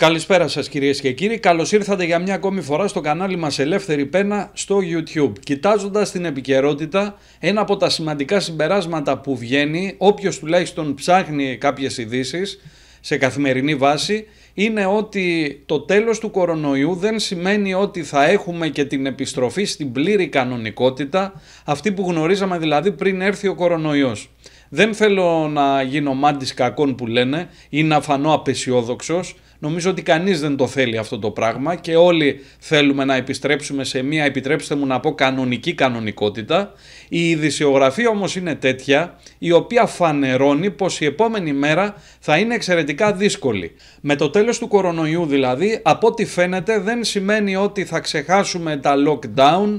Καλησπέρα σας κυρίες και κύριοι, καλώς ήρθατε για μια ακόμη φορά στο κανάλι μας Ελεύθερη Πένα στο YouTube. Κοιτάζοντας την επικαιρότητα, ένα από τα σημαντικά συμπεράσματα που βγαίνει, όποιος τουλάχιστον ψάχνει κάποιες ειδήσει σε καθημερινή βάση, είναι ότι το τέλος του κορονοϊού δεν σημαίνει ότι θα έχουμε και την επιστροφή στην πλήρη κανονικότητα, αυτή που γνωρίζαμε δηλαδή πριν έρθει ο κορονοϊός. Δεν θέλω να γίνω μάντης κακών που λένε ή να φανώ απεσιόδοξος, Νομίζω ότι κανείς δεν το θέλει αυτό το πράγμα και όλοι θέλουμε να επιστρέψουμε σε μια, επιτρέψτε μου να πω, κανονική κανονικότητα. Η ειδησιογραφία όμως είναι τέτοια, η οποία φανερώνει πως η επόμενη μέρα θα είναι εξαιρετικά δύσκολη. Με το τέλος του κορονοϊού δηλαδή, από ό,τι φαίνεται, δεν σημαίνει ότι θα ξεχάσουμε τα lockdown,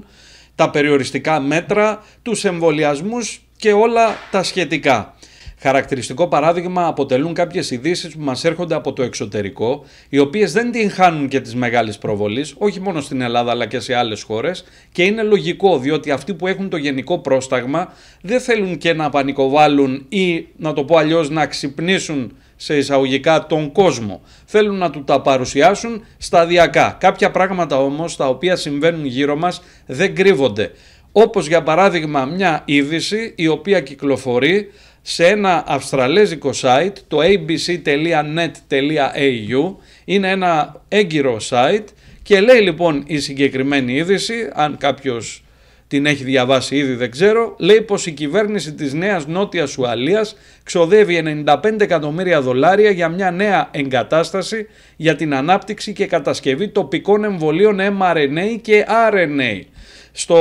τα περιοριστικά μέτρα, τους εμβολιασμούς και όλα τα σχετικά. Χαρακτηριστικό παράδειγμα αποτελούν κάποιες ειδήσεις που μας έρχονται από το εξωτερικό, οι οποίες δεν την χάνουν και τις μεγάλες προβολής, όχι μόνο στην Ελλάδα αλλά και σε άλλες χώρες και είναι λογικό διότι αυτοί που έχουν το γενικό πρόσταγμα δεν θέλουν και να πανικοβάλουν ή να το πω αλλιώς να ξυπνήσουν σε εισαγωγικά τον κόσμο. Θέλουν να του τα παρουσιάσουν σταδιακά. Κάποια πράγματα όμως τα οποία συμβαίνουν γύρω μας δεν κρύβονται. Όπως για παράδειγμα μια είδηση η οποία κυκλοφορεί σε ένα αυστραλέζικο site, το abc.net.au, είναι ένα έγκυρο site και λέει λοιπόν η συγκεκριμένη είδηση, αν κάποιος την έχει διαβάσει ήδη δεν ξέρω, λέει πως η κυβέρνηση της Νέας Νότιας Ουαλίας ξοδεύει 95 εκατομμύρια δολάρια για μια νέα εγκατάσταση για την ανάπτυξη και κατασκευή τοπικών εμβολίων mRNA και RNA. Στο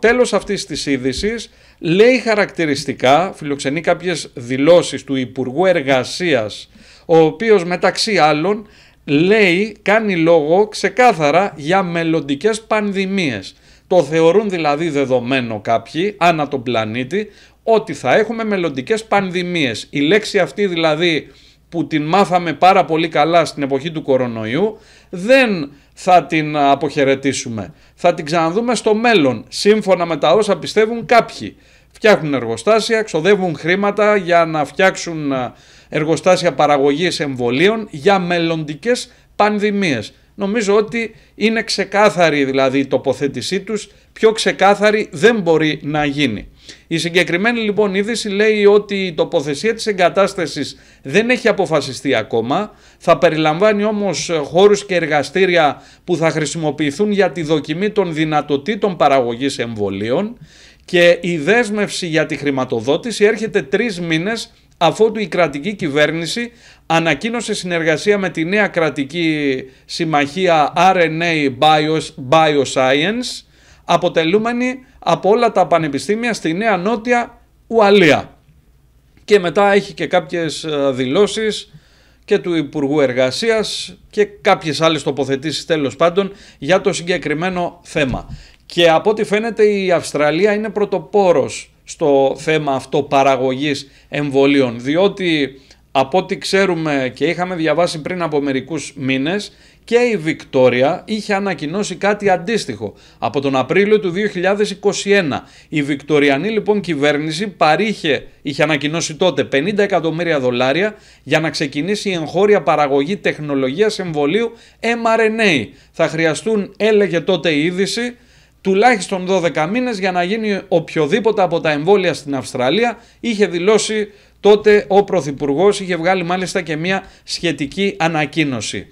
τέλος αυτής της είδησης λέει χαρακτηριστικά, φιλοξενεί κάποιες δηλώσεις του Υπουργού Εργασίας, ο οποίος μεταξύ άλλων λέει, κάνει λόγο ξεκάθαρα για μελλοντικές πανδημίες. Το θεωρούν δηλαδή δεδομένο κάποιοι ανά τον πλανήτη ότι θα έχουμε μελλοντικές πανδημίες. Η λέξη αυτή δηλαδή που την μάθαμε πάρα πολύ καλά στην εποχή του κορονοϊού, δεν θα την αποχαιρετήσουμε. Θα την ξαναδούμε στο μέλλον, σύμφωνα με τα όσα πιστεύουν κάποιοι. Φτιάχνουν εργοστάσια, ξοδεύουν χρήματα για να φτιάξουν ε, εργοστάσια παραγωγής εμβολίων για μελλοντικές πανδημίες. Νομίζω ότι είναι ξεκάθαρη δηλαδή η τοποθέτησή τους, πιο ξεκάθαρη δεν μπορεί να γίνει. Η συγκεκριμένη λοιπόν είδηση λέει ότι η τοποθεσία της εγκατάστασης δεν έχει αποφασιστεί ακόμα, θα περιλαμβάνει όμως ε, χώρους και εργαστήρια που θα χρησιμοποιηθούν για τη δοκιμή των δυνατοτήτων παραγωγής εμβολίων και η δέσμευση για τη χρηματοδότηση έρχεται τρεις μήνες αφότου η κρατική κυβέρνηση ανακοίνωσε συνεργασία με τη νέα κρατική συμμαχία RNA Bios, Bioscience αποτελούμενοι από όλα τα πανεπιστήμια στη Νέα Νότια Ουαλία. Και μετά έχει και κάποιες ε, δηλώσεις και του Υπουργού Εργασίας και κάποιες άλλες τοποθετήσεις τέλος πάντων για το συγκεκριμένο θέμα. Και από ό,τι φαίνεται η Αυστραλία είναι πρωτοπόρος στο θέμα αυτό παραγωγής εμβολίων διότι από ό,τι ξέρουμε και είχαμε διαβάσει πριν από μερικούς μήνες και η Βικτόρια είχε ανακοινώσει κάτι αντίστοιχο από τον Απρίλιο του 2021. Η Βικτοριανή λοιπόν κυβέρνηση παρήχε, είχε ανακοινώσει τότε 50 εκατομμύρια δολάρια για να ξεκινήσει η εγχώρια παραγωγή τεχνολογίας εμβολίου mRNA. Θα χρειαστούν, έλεγε τότε η είδηση, τουλάχιστον 12 μήνες για να γίνει οποιοδήποτε από τα εμβόλια στην Αυστραλία, είχε δηλώσει τότε ο Πρωθυπουργός, είχε βγάλει μάλιστα και μια σχετική ανακοίνωση.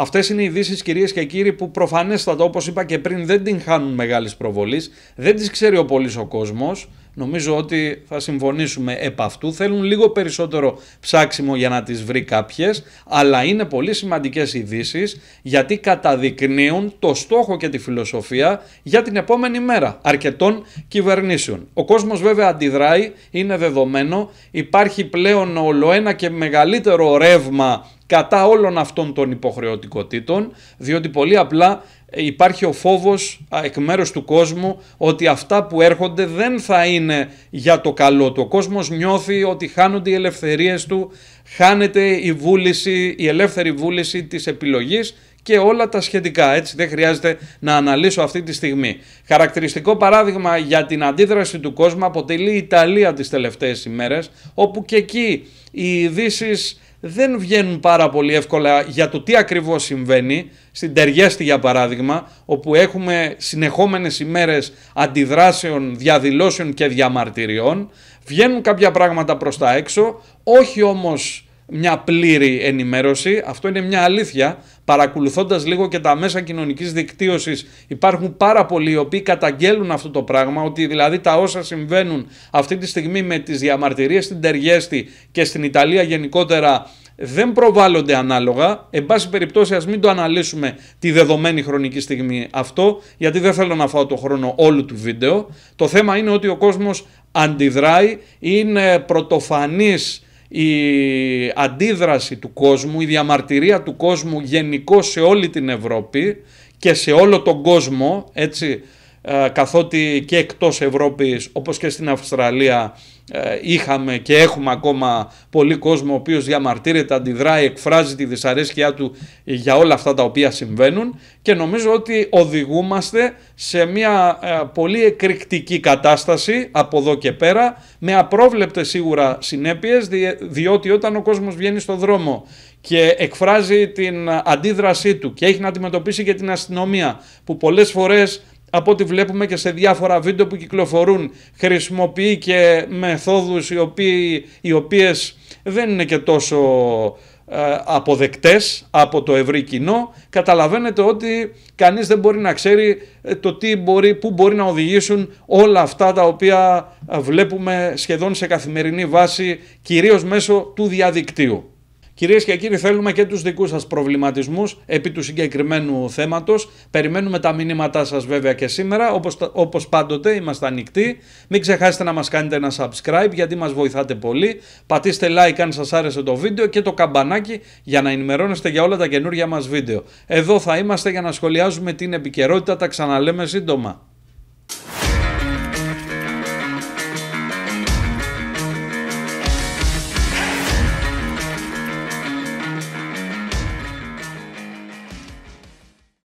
Αυτές είναι οι ειδήσεις, κυρίες και κύριοι, που προφανέστατα, όπως είπα και πριν, δεν την χάνουν μεγάλης προβολής, δεν τις ξέρει ο πολύς ο κόσμος, νομίζω ότι θα συμφωνήσουμε επ' αυτού. Θέλουν λίγο περισσότερο ψάξιμο για να τις βρει κάποιες, αλλά είναι πολύ σημαντικές ειδήσεις γιατί καταδεικνύουν το στόχο και τη φιλοσοφία για την επόμενη μέρα αρκετών κυβερνήσεων. Ο κόσμος βέβαια αντιδράει, είναι δεδομένο, υπάρχει πλέον ολοένα και μεγαλύτερο ρεύμα κατά όλων αυτών των υποχρεωτικότητων, διότι πολύ απλά ε, υπάρχει ο φόβος εκ μέρους του κόσμου ότι αυτά που έρχονται δεν θα είναι για το καλό του. Ο κόσμος νιώθει ότι χάνονται οι ελευθερίες του, χάνεται η, βούληση, η ελεύθερη βούληση της επιλογής και όλα τα σχετικά. Έτσι δεν χρειάζεται να αναλύσω αυτή τη στιγμή. Χαρακτηριστικό παράδειγμα για την αντίδραση του κόσμου αποτελεί η Ιταλία τις τελευταίες ημέρες, όπου και εκεί οι ειδήσεις δεν βγαίνουν πάρα πολύ εύκολα για το τι ακριβώς συμβαίνει. Στην Τεριέστη για παράδειγμα, όπου έχουμε συνεχόμενες ημέρες αντιδράσεων, διαδηλώσεων και διαμαρτυριών, βγαίνουν κάποια πράγματα προς τα έξω, όχι όμως μια πλήρη ενημέρωση. Αυτό είναι μια αλήθεια. Παρακολουθώντας λίγο και τα μέσα κοινωνικής δικτύωσης, υπάρχουν πάρα πολλοί οι οποίοι καταγγέλουν αυτό το πράγμα. Ότι δηλαδή τα όσα συμβαίνουν αυτή τη στιγμή με τις διαμαρτυρίες στην Τεργέστη και στην Ιταλία γενικότερα δεν προβάλλονται ανάλογα. Εν πάση περιπτώσει, ας μην το αναλύσουμε τη δεδομένη χρονική στιγμή αυτό, γιατί δεν θέλω να φάω το χρόνο όλου του βίντεο. Το θέμα είναι ότι ο κόσμος αντιδράει, είναι πρωτοφανής η αντίδραση του κόσμου, η διαμαρτυρία του κόσμου γενικό σε όλη την Ευρώπη και σε όλο τον κόσμο, έτσι, ε, καθότι και εκτός Ευρώπης όπως και στην Αυστραλία ε, είχαμε και έχουμε ακόμα πολύ κόσμο ο οποίος διαμαρτύρεται, αντιδράει, εκφράζει τη δυσαρέσκειά του για όλα αυτά τα οποία συμβαίνουν και νομίζω ότι οδηγούμαστε σε μια ε, πολύ εκρηκτική κατάσταση από εδώ και πέρα με απρόβλεπτες σίγουρα συνέπειες διότι όταν ο κόσμος βγαίνει στον δρόμο και εκφράζει την αντίδρασή του και έχει να αντιμετωπίσει και την αστυνομία που πολλές φορές από ό,τι βλέπουμε και σε διάφορα βίντεο που κυκλοφορούν χρησιμοποιεί και μεθόδους οι, οποίοι, οι οποίες δεν είναι και τόσο ε, αποδεκτές από το ευρύ κοινό καταλαβαίνετε ότι κανείς δεν μπορεί να ξέρει ε, το τι μπορεί, που μπορεί να οδηγήσουν όλα αυτά τα οποία ε, βλέπουμε σχεδόν σε καθημερινή βάση κυρίως μέσω του διαδικτύου. Κυρίες και κύριοι, θέλουμε και τους δικούς σας προβληματισμούς επί του συγκεκριμένου θέματος. Περιμένουμε τα μηνύματά σας βέβαια και σήμερα. Όπως, όπως πάντοτε είμαστε ανοιχτοί. Μην ξεχάσετε να μας κάνετε ένα subscribe γιατί μας βοηθάτε πολύ. Πατήστε like αν σας άρεσε το βίντεο και το καμπανάκι για να ενημερώνεστε για όλα τα καινούργια μας βίντεο. Εδώ θα είμαστε για να σχολιάζουμε την επικαιρότητα. Τα ξαναλέμε σύντομα.